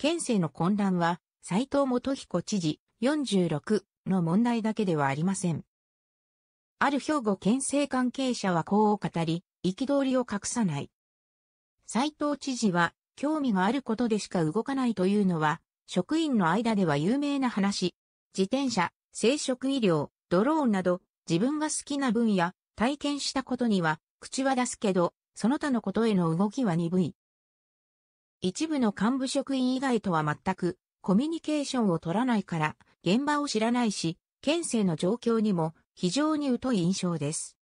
県政の混乱は、斎藤元彦知事46の問題だけではありません。ある兵庫県政関係者はこう語り、憤りを隠さない。斎藤知事は、興味があることでしか動かないというのは、職員の間では有名な話。自転車、生殖医療、ドローンなど、自分が好きな分野、体験したことには、口は出すけど、その他のことへの動きは鈍い。一部の幹部職員以外とは全くコミュニケーションを取らないから、現場を知らないし、県政の状況にも非常に疎い印象です。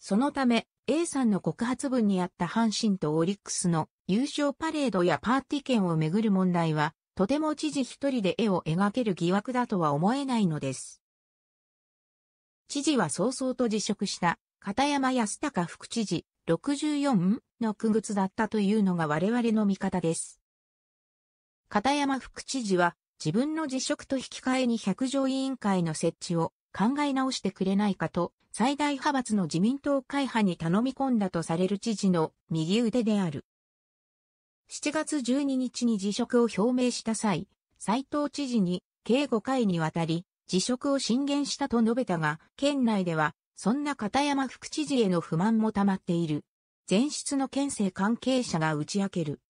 そのため、A さんの告発文にあった阪神とオリックスの優勝パレードやパーティー券をめぐる問題は、とても知事一人で絵を描ける疑惑だとは思えないのです。知事は早々と辞職した片山康隆副知事、64の区別だったというのが我々の見方です。片山副知事は自分の辞職と引き換えに百条委員会の設置を考え直してくれないかと最大派閥の自民党会派に頼み込んだとされる知事の右腕である。7月12日に辞職を表明した際、斉藤知事に計5回にわたり辞職を進言したと述べたが、県内ではそんな片山副知事への不満も溜まっている。前室の県政関係者が打ち明ける。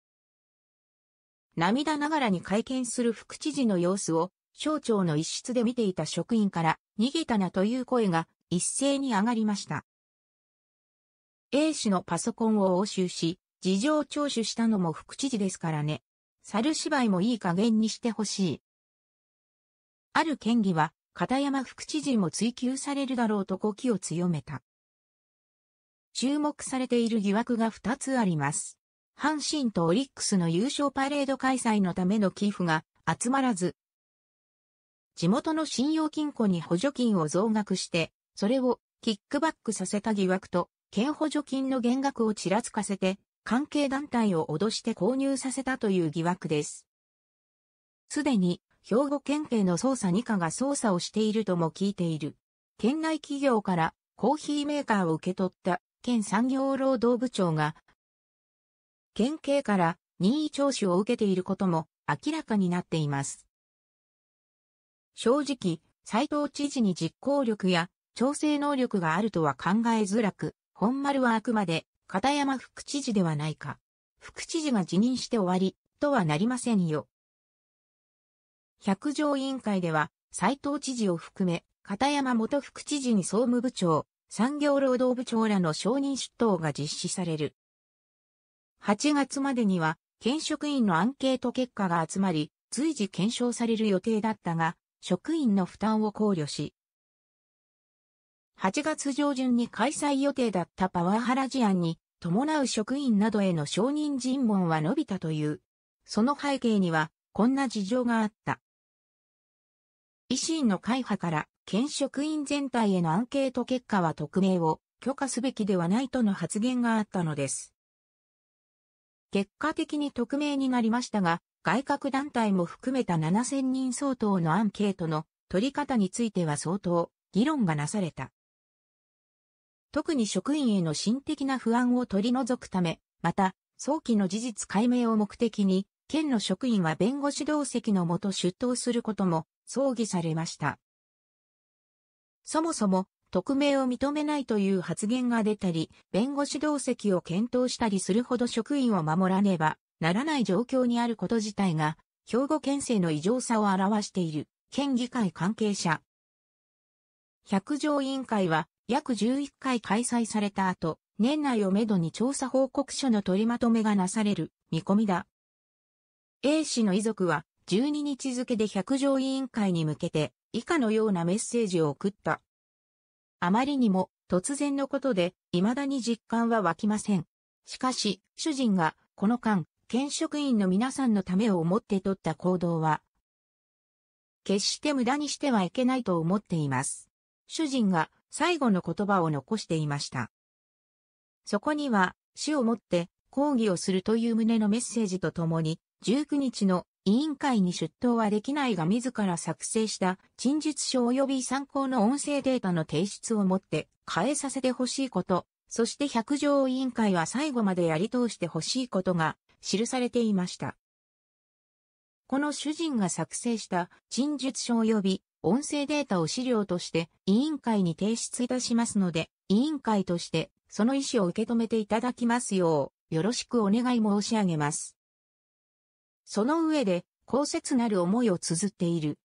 涙ながらに会見する副知事の様子を、省庁の一室で見ていた職員から逃げたなという声が一斉に上がりました。A 氏のパソコンを押収し、事情聴取したのも副知事ですからね。猿芝居もいい加減にしてほしい。ある県議は片山副知事も追及されるだろうと語気を強めた。注目されている疑惑が2つあります。阪神とオリックスの優勝パレード開催のための寄付が集まらず、地元の信用金庫に補助金を増額して、それをキックバックさせた疑惑と、県補助金の減額をちらつかせて、関係団体を脅して購入させたという疑惑です。すでに兵庫県警の捜査2課が捜査をしているとも聞いている。県内企業からコーヒーメーカーを受け取った県産業労働部長が、県警から任意聴取を受けていることも明らかになっています。正直、斎藤知事に実行力や調整能力があるとは考えづらく、本丸はあくまで片山副知事ではないか。副知事が辞任して終わりとはなりませんよ。百条委員会では、斎藤知事を含め、片山元副知事に総務部長、産業労働部長らの承認出頭が実施される。8月までには、県職員のアンケート結果が集まり、随時検証される予定だったが、職員の負担を考慮し、8月上旬に開催予定だったパワハラ事案に伴う職員などへの承認尋問は伸びたという。その背景には、こんな事情があった。維新の会派から県職員全体へのアンケート結果は匿名を許可すべきではないとの発言があったのです。結果的に匿名になりましたが、外郭団体も含めた7000人相当のアンケートの取り方については相当議論がなされた。特に職員への心的な不安を取り除くため、また、早期の事実解明を目的に、県の職員は弁護士同席のもと出頭することも葬儀されました。そもそも、匿名を認めないという発言が出たり、弁護士同席を検討したりするほど職員を守らねばならない状況にあること自体が、兵庫県政の異常さを表している、県議会関係者。百条委員会は、約11回開催された後、年内をめどに調査報告書の取りまとめがなされる見込みだ。A 氏の遺族は、12日付で百条委員会に向けて以下のようなメッセージを送った。あまりにも突然のことで未だに実感は湧きません。しかし、主人がこの間、県職員の皆さんのためを思って取った行動は、決して無駄にしてはいけないと思っています。主人が最後の言葉を残していました。そこには、死をもって抗議をするという旨のメッセージとともに、19日の委員会に出頭はできないが自ら作成した陳述書及び参考の音声データの提出をもって変えさせてほしいこと、そして百条委員会は最後までやり通してほしいことが記されていました。この主人が作成した陳述書及び音声データを資料として委員会に提出いたしますので、委員会としてその意思を受け止めていただきますよう、よろしくお願い申し上げます。その上で、高切なる思いを綴っている。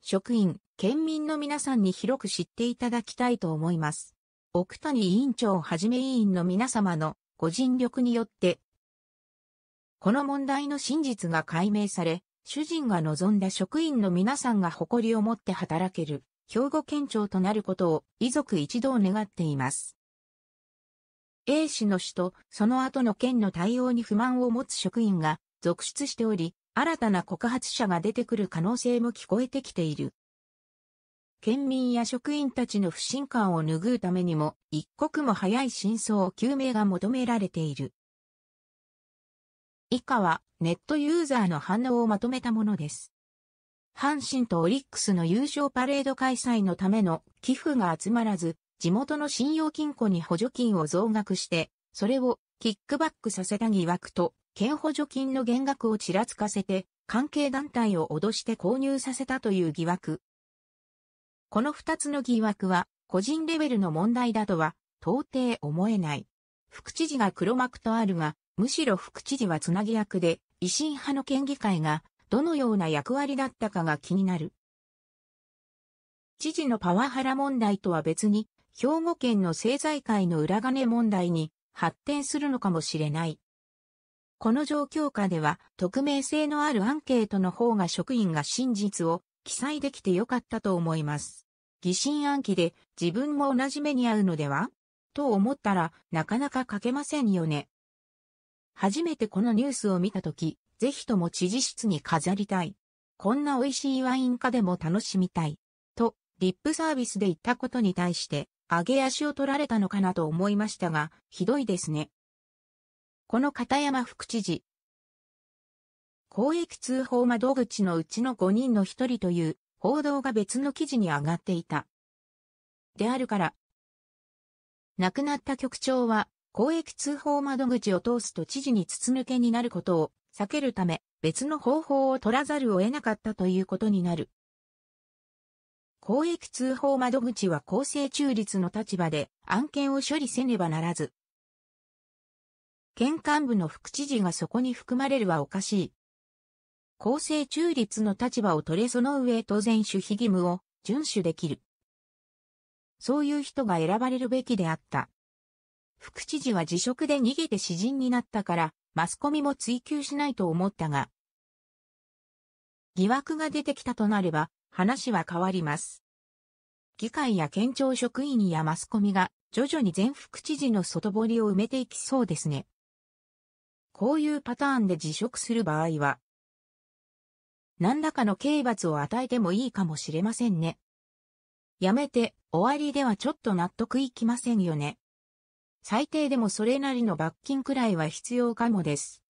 職員、県民の皆さんに広く知っていただきたいと思います。奥谷委員長をはじめ委員の皆様のご尽力によって、この問題の真実が解明され、主人が望んだ職員の皆さんが誇りを持って働ける、兵庫県庁となることを遺族一同願っています。A 氏の死とその後の県の対応に不満を持つ職員が続出しており、新たな告発者が出てくる可能性も聞こえてきている。県民や職員たちの不信感を拭うためにも、一刻も早い真相究明が求められている。以下は、ネットユーザーの反応をまとめたものです。阪神とオリックスの優勝パレード開催のための寄付が集まらず、地元の信用金庫に補助金を増額して、それをキックバックさせた疑惑と、県補助金の減額をちらつかせて、関係団体を脅して購入させたという疑惑。この二つの疑惑は、個人レベルの問題だとは、到底思えない。副知事が黒幕とあるが、むしろ副知事はつなぎ役で、維新派の県議会が、どのような役割だったかが気になる。知事のパワハラ問題とは別に、兵庫県の政財界の裏金問題に発展するのかもしれない。この状況下では、匿名性のあるアンケートの方が職員が真実を記載できてよかったと思います。疑心暗鬼で自分も同じ目に遭うのではと思ったらなかなか書けませんよね。初めてこのニュースを見たとき、ぜひとも知事室に飾りたい。こんな美味しいワイン家でも楽しみたい。と、リップサービスで言ったことに対して、上げ足を取られたのかなと思いましたが、ひどいですね。この片山副知事。公益通報窓口のうちの5人の1人という報道が別の記事に上がっていた。であるから。亡くなった局長は公益通報窓口を通すと知事に筒抜けになることを避けるため別の方法を取らざるを得なかったということになる。公益通報窓口は公正中立の立場で案件を処理せねばならず、県幹部の副知事がそこに含まれるはおかしい。公正中立の立場を取れその上当然守秘義務を遵守できる。そういう人が選ばれるべきであった。副知事は辞職で逃げて詩人になったから、マスコミも追及しないと思ったが、疑惑が出てきたとなれば、話は変わります。議会や県庁職員やマスコミが徐々に全副知事の外堀を埋めていきそうですね。こういうパターンで辞職する場合は、何らかの刑罰を与えてもいいかもしれませんね。やめて終わりではちょっと納得いきませんよね。最低でもそれなりの罰金くらいは必要かもです。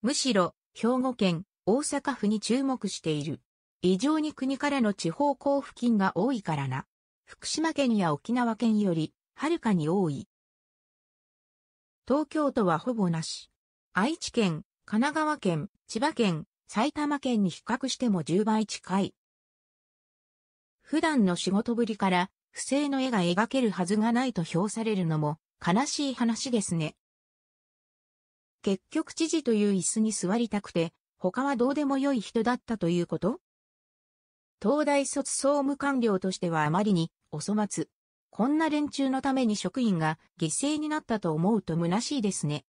むしろ、兵庫県、大阪府に注目している。異常に国からの地方交付金が多いからな。福島県や沖縄県より、はるかに多い。東京都はほぼなし。愛知県、神奈川県、千葉県、埼玉県に比較しても10倍近い。普段の仕事ぶりから不正の絵が描けるはずがないと評されるのも悲しい話ですね。結局知事という椅子に座りたくて、他はどうでもよい人だったということ東大卒総務官僚としてはあまりにお粗末、こんな連中のために職員が犠牲になったと思うと虚しいですね。